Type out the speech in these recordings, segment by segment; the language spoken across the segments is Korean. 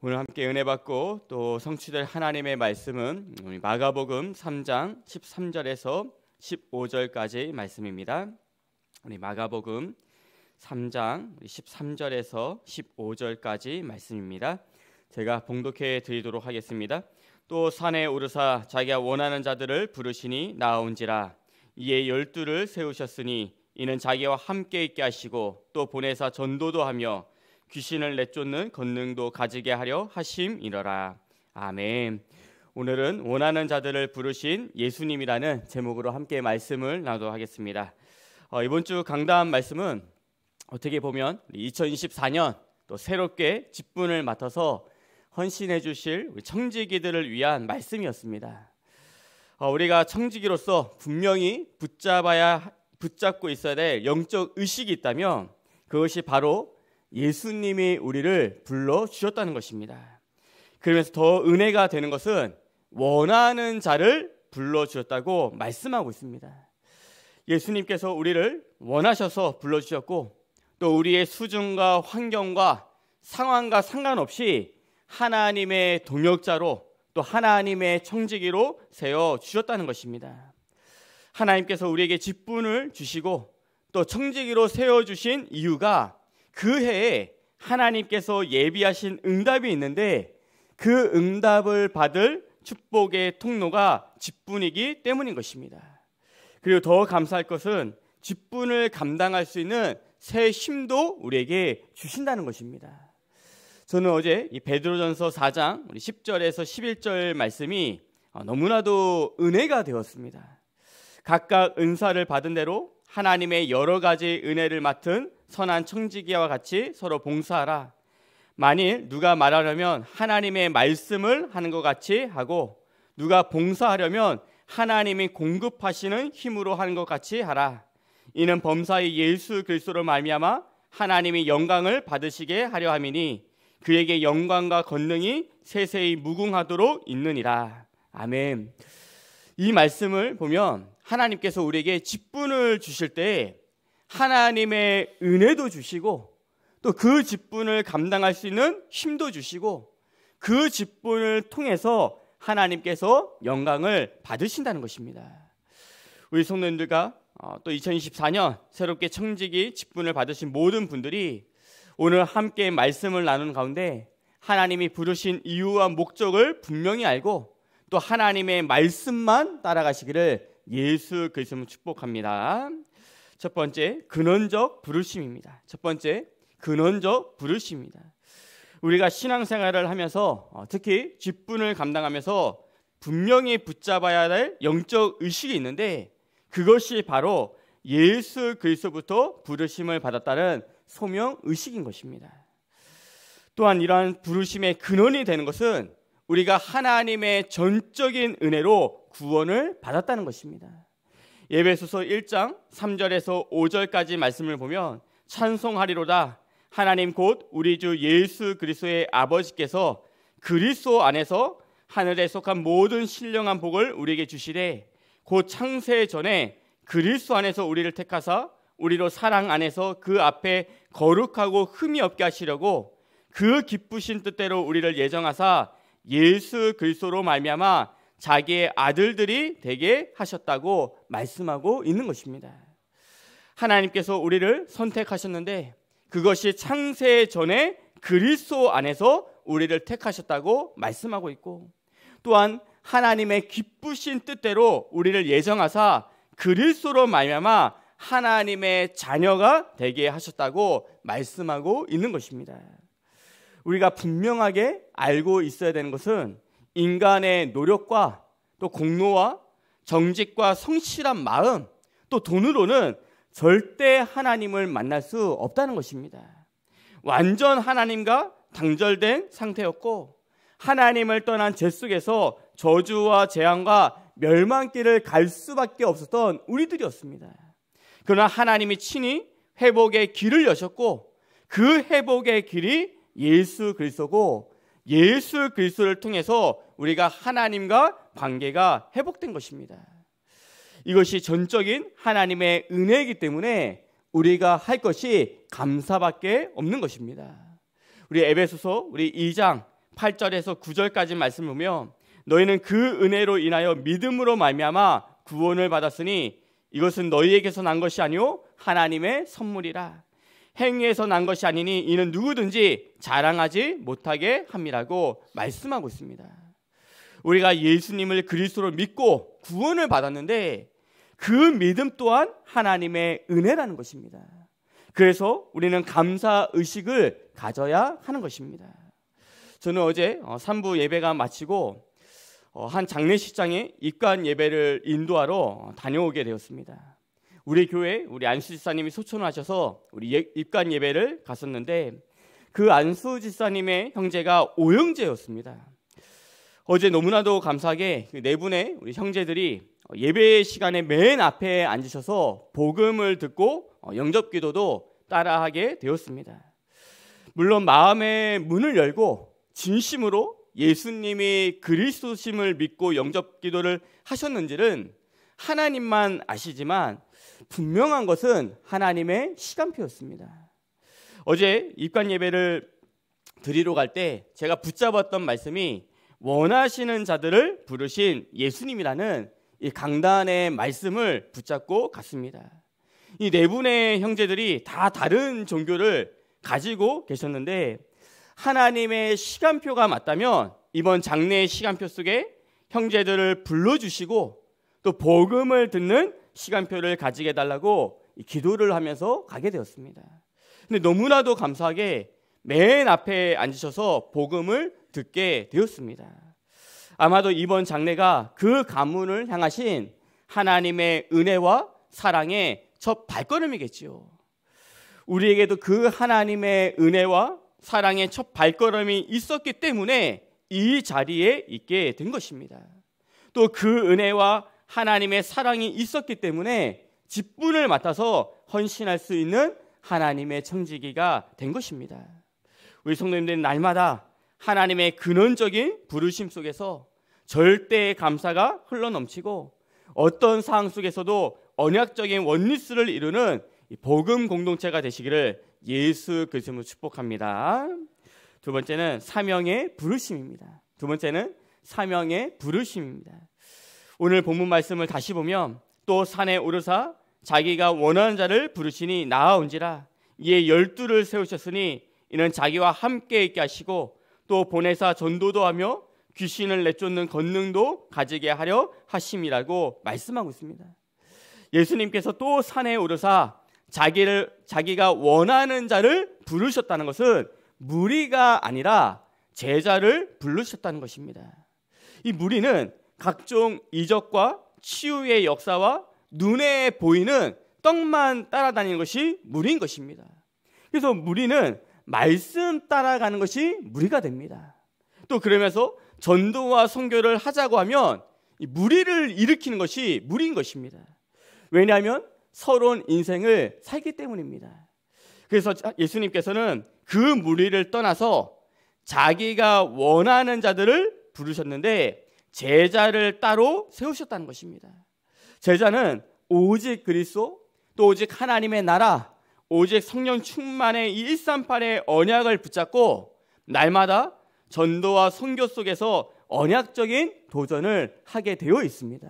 오늘 함께 은혜 받고 또 성취될 하나님의 말씀은 마가복음 3장 13절에서 15절까지 말씀입니다. 우리 마가복음 3장 13절에서 15절까지 말씀입니다. 제가 봉독해 드리도록 하겠습니다. 또 산에 오르사 자기가 원하는 자들을 부르시니 나온지라 이에 열두를 세우셨으니 이는 자기와 함께 있게 하시고 또 보내사 전도도 하며 귀신을 내쫓는 권능도 가지게 하려 하심이러라. 아멘. 오늘은 원하는 자들을 부르신 예수님이라는 제목으로 함께 말씀을 나누도록 하겠습니다. 어, 이번 주 강단 말씀은 어떻게 보면 2024년 또 새롭게 직분을 맡아서 헌신해 주실 청지기들을 위한 말씀이었습니다. 어, 우리가 청지기로서 분명히 붙잡아야 붙잡고 있어야 될 영적 의식이 있다면 그것이 바로 예수님이 우리를 불러 주셨다는 것입니다. 그러면서 더 은혜가 되는 것은 원하는 자를 불러 주셨다고 말씀하고 있습니다. 예수님께서 우리를 원하셔서 불러 주셨고 또 우리의 수준과 환경과 상황과 상관없이 하나님의 동역자로 또 하나님의 청지기로 세워 주셨다는 것입니다. 하나님께서 우리에게 직분을 주시고 또 청지기로 세워 주신 이유가 그 해에 하나님께서 예비하신 응답이 있는데 그 응답을 받을 축복의 통로가 직분이기 때문인 것입니다. 그리고 더 감사할 것은 직분을 감당할 수 있는 새 힘도 우리에게 주신다는 것입니다. 저는 어제 이 베드로전서 4장 우리 10절에서 11절 말씀이 어, 너무나도 은혜가 되었습니다. 각각 은사를 받은 대로 하나님의 여러 가지 은혜를 맡은 선한 청지기와 같이 서로 봉사하라. 만일 누가 말하려면 하나님의 말씀을 하는 것 같이 하고 누가 봉사하려면 하나님이 공급하시는 힘으로 하는 것 같이 하라. 이는 범사의 예수 그리스도로 말미암아 하나님이 영광을 받으시게 하려 함이니 그에게 영광과 권능이 세세히 무궁하도록 있느니라. 아멘. 이 말씀을 보면 하나님께서 우리에게 직분을 주실 때 하나님의 은혜도 주시고 또 그 직분을 감당할 수 있는 힘도 주시고 그 직분을 통해서 하나님께서 영광을 받으신다는 것입니다. 우리 성도님들과 어, 또 2024년 새롭게 청직이 직분을 받으신 모든 분들이 오늘 함께 말씀을 나눈 가운데 하나님이 부르신 이유와 목적을 분명히 알고 또 하나님의 말씀만 따라가시기를 예수 그리스도 축복합니다. 첫 번째 근원적 부르심입니다. 첫 번째 근원적 부르심입니다. 우리가 신앙생활을 하면서 어, 특히 직분을 감당하면서 분명히 붙잡아야 할 영적 의식이 있는데 그것이 바로 예수 그리스도부터 부르심을 받았다는 소명 의식인 것입니다. 또한 이러한 부르심의 근원이 되는 것은 우리가 하나님의 전적인 은혜로 구원을 받았다는 것입니다. 예배소서 1장 3절에서 5절까지 말씀을 보면 찬송하리로다 하나님 곧 우리 주 예수 그리스도의 아버지께서 그리스도 안에서 하늘에 속한 모든 신령한 복을 우리에게 주시되 곧 창세 전에 그리스도 안에서 우리를 택하사 우리로 사랑 안에서 그 앞에 거룩하고 흠이 없게 하시려고 그 기쁘신 뜻대로 우리를 예정하사 예수 그리스도로 말미암아 자기의 아들들이 되게 하셨다고 말씀하고 있는 것입니다. 하나님께서 우리를 선택하셨는데 그것이 창세 전에 그리스도 안에서 우리를 택하셨다고 말씀하고 있고 또한 하나님의 기쁘신 뜻대로 우리를 예정하사 그리스도로 말미암아 하나님의 자녀가 되게 하셨다고 말씀하고 있는 것입니다. 우리가 분명하게 알고 있어야 되는 것은 인간의 노력과 또 공로와 정직과 성실한 마음 또 돈으로는 절대 하나님을 만날 수 없다는 것입니다. 완전 하나님과 당절된 상태였고 하나님을 떠난 죄 속에서 저주와 재앙과 멸망길을 갈 수밖에 없었던 우리들이었습니다. 그러나 하나님이 친히 회복의 길을 여셨고 그 회복의 길이 예수 그리스도고 예수 그리스도를 통해서 우리가 하나님과 관계가 회복된 것입니다. 이것이 전적인 하나님의 은혜이기 때문에 우리가 할 것이 감사밖에 없는 것입니다. 우리 에베소서 우리 2장 8절에서 9절까지 말씀 보면 너희는 그 은혜로 인하여 믿음으로 말미암아 구원을 받았으니 이것은 너희에게서 난 것이 아니요 하나님의 선물이라 행위에서 난 것이 아니니 이는 누구든지 자랑하지 못하게 함이라고 말씀하고 있습니다. 우리가 예수님을 그리스도로 믿고 구원을 받았는데 그 믿음 또한 하나님의 은혜라는 것입니다. 그래서 우리는 감사 의식을 가져야 하는 것입니다. 저는 어제 3부 어, 예배가 마치고 어, 한 장례식장에 입관 예배를 인도하러 다녀오게 되었습니다. 우리 교회 우리 안수 지사님이 소천하셔서 우리 예, 입간 예배를 갔었는데 그 안수 지사님의 형제가 오영제였습니다 어제 너무나도 감사하게 그 네 분의 우리 형제들이 예배 시간에 맨 앞에 앉으셔서 복음을 듣고 어, 영접 기도도 따라하게 되었습니다. 물론 마음의 문을 열고 진심으로 예수님이 그리스도심을 믿고 영접 기도를 하셨는지는 하나님만 아시지만 분명한 것은 하나님의 시간표였습니다. 어제 입관 예배를 드리러 갈 때 제가 붙잡았던 말씀이 원하시는 자들을 부르신 예수님이라는 이 강단의 말씀을 붙잡고 갔습니다. 이 네 분의 형제들이 다 다른 종교를 가지고 계셨는데 하나님의 시간표가 맞다면 이번 장례의 시간표 속에 형제들을 불러주시고 또 복음을 듣는 시간표를 가지게 달라고 기도를 하면서 가게 되었습니다. 근데 너무나도 감사하게 맨 앞에 앉으셔서 복음을 듣게 되었습니다. 아마도 이번 장례가 그 가문을 향하신 하나님의 은혜와 사랑의 첫 발걸음이겠지요. 우리에게도 그 하나님의 은혜와 사랑의 첫 발걸음이 있었기 때문에 이 자리에 있게 된 것입니다. 또 그 은혜와 하나님의 사랑이 있었기 때문에 직분을 맡아서 헌신할 수 있는 하나님의 청지기가 된 것입니다. 우리 성도님들은 날마다 하나님의 근원적인 부르심 속에서 절대의 감사가 흘러넘치고 어떤 상황 속에서도 언약적인 원리스를 이루는 복음 공동체가 되시기를 예수 그리스도로 축복합니다. 두 번째는 사명의 부르심입니다. 두 번째는 사명의 부르심입니다. 오늘 본문 말씀을 다시 보면 또 산에 오르사 자기가 원하는 자를 부르시니 나아온지라 이에 열두를 세우셨으니 이는 자기와 함께 있게 하시고 또 보내사 전도도 하며 귀신을 내쫓는 권능도 가지게 하려 하심이라고 말씀하고 있습니다. 예수님께서 또 산에 오르사 자기를 자기가 원하는 자를 부르셨다는 것은 무리가 아니라 제자를 부르셨다는 것입니다. 이 무리는 각종 이적과 치유의 역사와 눈에 보이는 떡만 따라다니는 것이 무리인 것입니다. 그래서 무리는 말씀 따라가는 것이 무리가 됩니다. 또 그러면서 전도와 선교를 하자고 하면 무리를 일으키는 것이 무리인 것입니다. 왜냐하면 서론 인생을 살기 때문입니다. 그래서 예수님께서는 그 무리를 떠나서 자기가 원하는 자들을 부르셨는데 제자를 따로 세우셨다는 것입니다. 제자는 오직 그리스도, 또 오직 하나님의 나라, 오직 성령 충만의 138의 언약을 붙잡고 날마다 전도와 선교 속에서 언약적인 도전을 하게 되어 있습니다.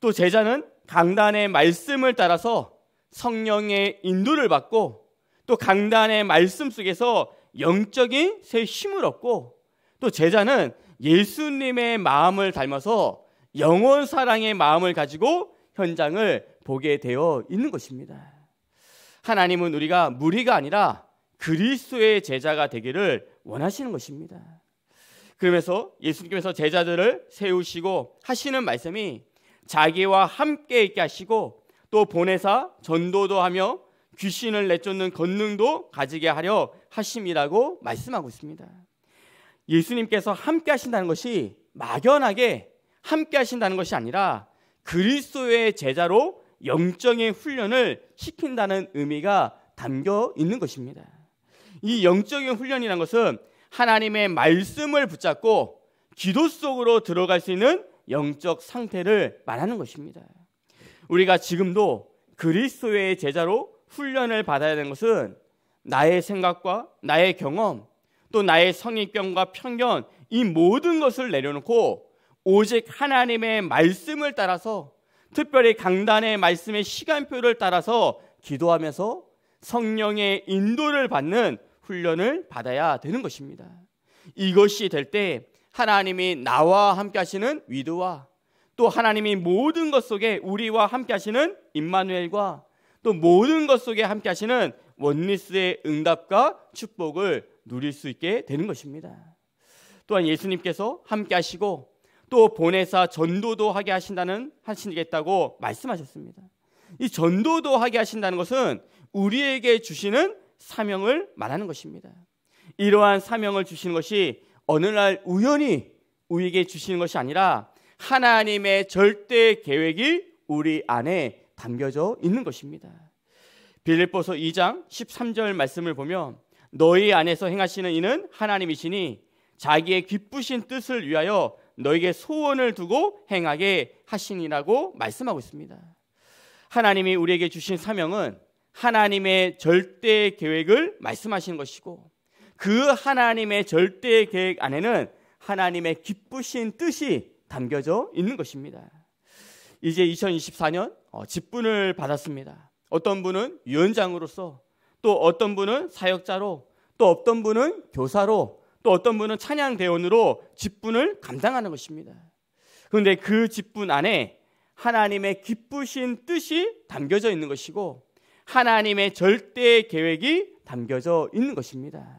또 제자는 강단의 말씀을 따라서 성령의 인도를 받고 또 강단의 말씀 속에서 영적인 새 힘을 얻고 또 제자는 예수님의 마음을 닮아서 영원 사랑의 마음을 가지고 현장을 보게 되어 있는 것입니다. 하나님은 우리가 무리가 아니라 그리스도의 제자가 되기를 원하시는 것입니다. 그러면서 예수님께서 제자들을 세우시고 하시는 말씀이 자기와 함께 있게 하시고 또 보내사 전도도 하며 귀신을 내쫓는 권능도 가지게 하려 하심이라고 말씀하고 있습니다. 예수님께서 함께 하신다는 것이 막연하게 함께 하신다는 것이 아니라 그리스도의 제자로 영적인 훈련을 시킨다는 의미가 담겨 있는 것입니다. 이 영적인 훈련이라는 것은 하나님의 말씀을 붙잡고 기도 속으로 들어갈 수 있는 영적 상태를 말하는 것입니다. 우리가 지금도 그리스도의 제자로 훈련을 받아야 되는 것은 나의 생각과 나의 경험, 또 나의 성의병과 편견 이 모든 것을 내려놓고 오직 하나님의 말씀을 따라서 특별히 강단의 말씀의 시간표를 따라서 기도하면서 성령의 인도를 받는 훈련을 받아야 되는 것입니다. 이것이 될 때 하나님이 나와 함께 하시는 위드와 또 하나님이 모든 것 속에 우리와 함께 하시는 임마누엘과 또 모든 것 속에 함께 하시는 원리스의 응답과 축복을 누릴 수 있게 되는 것입니다. 또한 예수님께서 함께 하시고 또 보내사 전도도 하게 하신다는 하시겠다고 말씀하셨습니다. 이 전도도 하게 하신다는 것은 우리에게 주시는 사명을 말하는 것입니다. 이러한 사명을 주시 것이 어느 날 우연히 우리에게 주시는 것이 아니라 하나님의 절대 계획이 우리 안에 담겨져 있는 것입니다. 빌립보서 2장 13절 말씀을 보면 너희 안에서 행하시는 이는 하나님이시니 자기의 기쁘신 뜻을 위하여 너에게 소원을 두고 행하게 하시니라고 말씀하고 있습니다. 하나님이 우리에게 주신 사명은 하나님의 절대 계획을 말씀하시는 것이고 그 하나님의 절대 계획 안에는 하나님의 기쁘신 뜻이 담겨져 있는 것입니다. 이제 2024년 어, 직분을 받았습니다. 어떤 분은 위원장으로서 또 어떤 분은 사역자로, 또 어떤 분은 교사로, 또 어떤 분은 찬양 대원으로 직분을 감당하는 것입니다. 그런데 그 직분 안에 하나님의 기쁘신 뜻이 담겨져 있는 것이고 하나님의 절대 계획이 담겨져 있는 것입니다.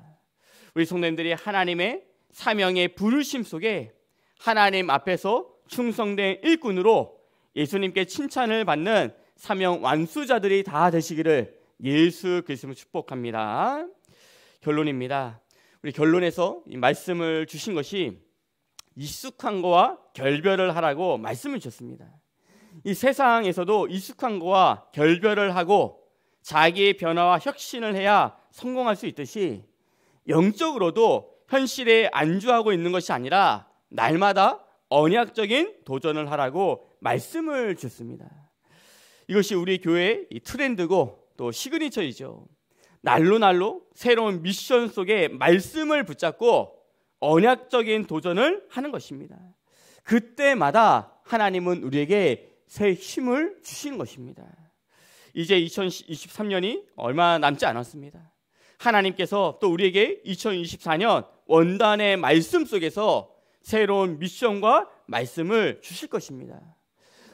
우리 성도님들이 하나님의 사명의 부르심 속에 하나님 앞에서 충성된 일꾼으로 예수님께 칭찬을 받는 사명 완수자들이 다 되시기를 예수 그리스도를 축복합니다. 결론입니다. 우리 결론에서 말씀을 주신 것이 익숙한 거와 결별을 하라고 말씀을 주셨습니다. 이 세상에서도 익숙한 거와 결별을 하고 자기의 변화와 혁신을 해야 성공할 수 있듯이 영적으로도 현실에 안주하고 있는 것이 아니라 날마다 언약적인 도전을 하라고 말씀을 주셨습니다. 이것이 우리 교회의 트렌드고 또 시그니처이죠. 날로 날로 새로운 미션 속에 말씀을 붙잡고 언약적인 도전을 하는 것입니다. 그때마다 하나님은 우리에게 새 힘을 주신 것입니다. 이제 2023년이 얼마 남지 않았습니다. 하나님께서 또 우리에게 2024년 원단의 말씀 속에서 새로운 미션과 말씀을 주실 것입니다.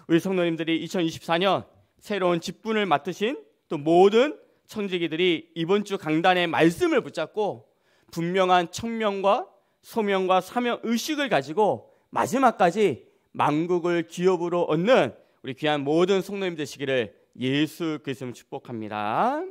우리 성도님들이 2024년 새로운 직분을 맡으신 또 모든 청지기들이 이번 주 강단의 말씀을 붙잡고 분명한 청명과 소명과 사명 의식을 가지고 마지막까지 만국을 기업으로 얻는 우리 귀한 모든 성도님 되시기를 예수 그리스도 축복합니다.